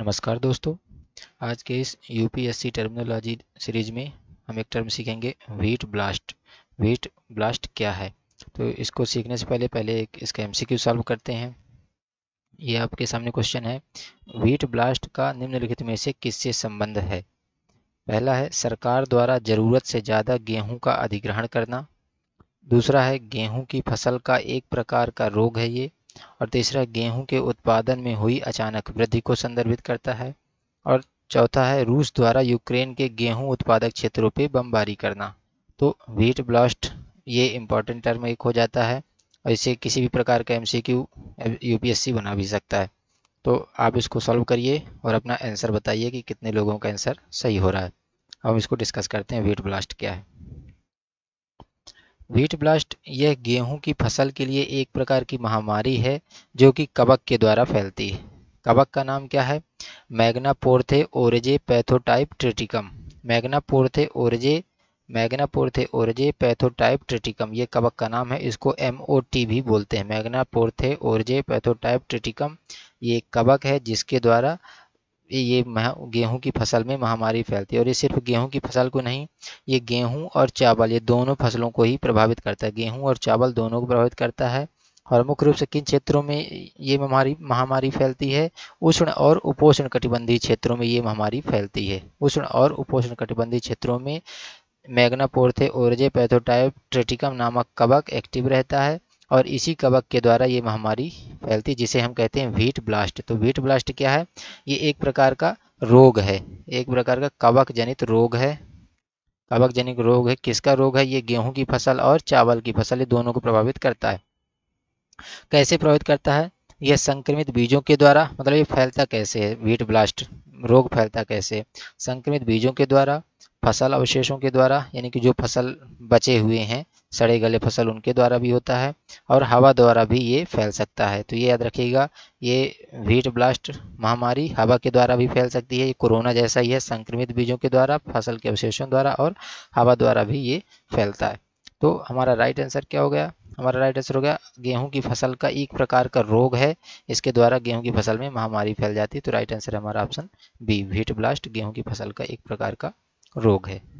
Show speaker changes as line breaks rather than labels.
नमस्कार दोस्तों आज के इस यूपीएससी टर्मिनोलॉजी सीरीज में हम एक टर्म सीखेंगे व्हीट ब्लास्ट व्हीट ब्लास्ट क्या है तो इसको सीखने से पहले पहले एक इसका एमसीक्यू सॉल्व करते हैं ये आपके सामने क्वेश्चन है व्हीट ब्लास्ट का निम्नलिखित में से किससे संबंध है पहला है सरकार द्वारा ज़रूरत से ज़्यादा गेहूँ का अधिग्रहण करना दूसरा है गेहूँ की फसल का एक प्रकार का रोग है ये और तीसरा गेहूं के उत्पादन में हुई अचानक वृद्धि को संदर्भित करता है और चौथा है रूस द्वारा यूक्रेन के गेहूं उत्पादक क्षेत्रों पर बमबारी करना तो व्हीट ब्लास्ट ये इंपॉर्टेंट टर्म एक हो जाता है और इसे किसी भी प्रकार का एमसीक्यू यूपीएससी बना भी सकता है तो आप इसको सॉल्व करिए और अपना आंसर बताइए कि कितने लोगों का आंसर सही हो रहा है हम इसको डिस्कस करते हैं व्हीट ब्लास्ट क्या है व्हीट ब्लास्ट यह गेहूं की फसल के लिए एक प्रकार की महामारी है जो कि कबक के द्वारा फैलती है कबक का नाम क्या है Magnaporthe oryzae pathotype triticum Magnaporthe oryzae Magnaporthe oryzae pathotype triticum ये कबक का नाम है इसको एम ओ टी भी बोलते हैं Magna Magnaporthe oryzae pathotype triticum ये कबक है जिसके द्वारा ये गेहूं की फसल में महामारी फैलती है और ये सिर्फ गेहूं की फसल को नहीं ये गेहूं और चावल ये दोनों फसलों को ही प्रभावित करता है गेहूं और चावल दोनों को प्रभावित करता है और मुख्य रूप से किन क्षेत्रों में ये महामारी महामारी फैलती है उष्ण और उपोषण कटिबंधीय क्षेत्रों में ये महामारी फैलती है उष्ण और उपोषण कटिबंधीय क्षेत्रों में मैग्नापोर्थे ओरजे पैथोटाइप ट्रेटिकम नामक कवक एक्टिव रहता है और इसी कवक के द्वारा ये महामारी फैलती जिसे हम कहते हैं व्हीट ब्लास्ट तो व्हीट ब्लास्ट क्या है ये एक प्रकार का रोग है एक प्रकार का कवक जनित रोग है कवक जनित रोग है किसका रोग है ये गेहूं की फसल और चावल की फसल ये दोनों को प्रभावित करता है कैसे प्रभावित करता है यह संक्रमित बीजों के द्वारा मतलब ये फैलता कैसे है व्हीट ब्लास्ट रोग फैलता कैसे संक्रमित बीजों के द्वारा फसल अवशेषों के द्वारा यानी कि जो फसल बचे हुए हैं सड़े गले फसल उनके द्वारा भी होता है और हवा द्वारा भी ये फैल सकता है तो ये याद रखिएगा ये व्हीट ब्लास्ट महामारी हवा के द्वारा भी फैल सकती है ये कोरोना जैसा ही है संक्रमित बीजों के द्वारा फसल के अवशेषों द्वारा और हवा द्वारा भी ये फैलता है तो हमारा राइट आंसर क्या हो गया हमारा राइट आंसर हो गया गेहूं की फसल का एक प्रकार का रोग है इसके द्वारा गेहूं की फसल में महामारी फैल जाती है तो राइट आंसर हमारा ऑप्शन बी व्हीट ब्लास्ट गेहूं की फसल का एक प्रकार का रोग है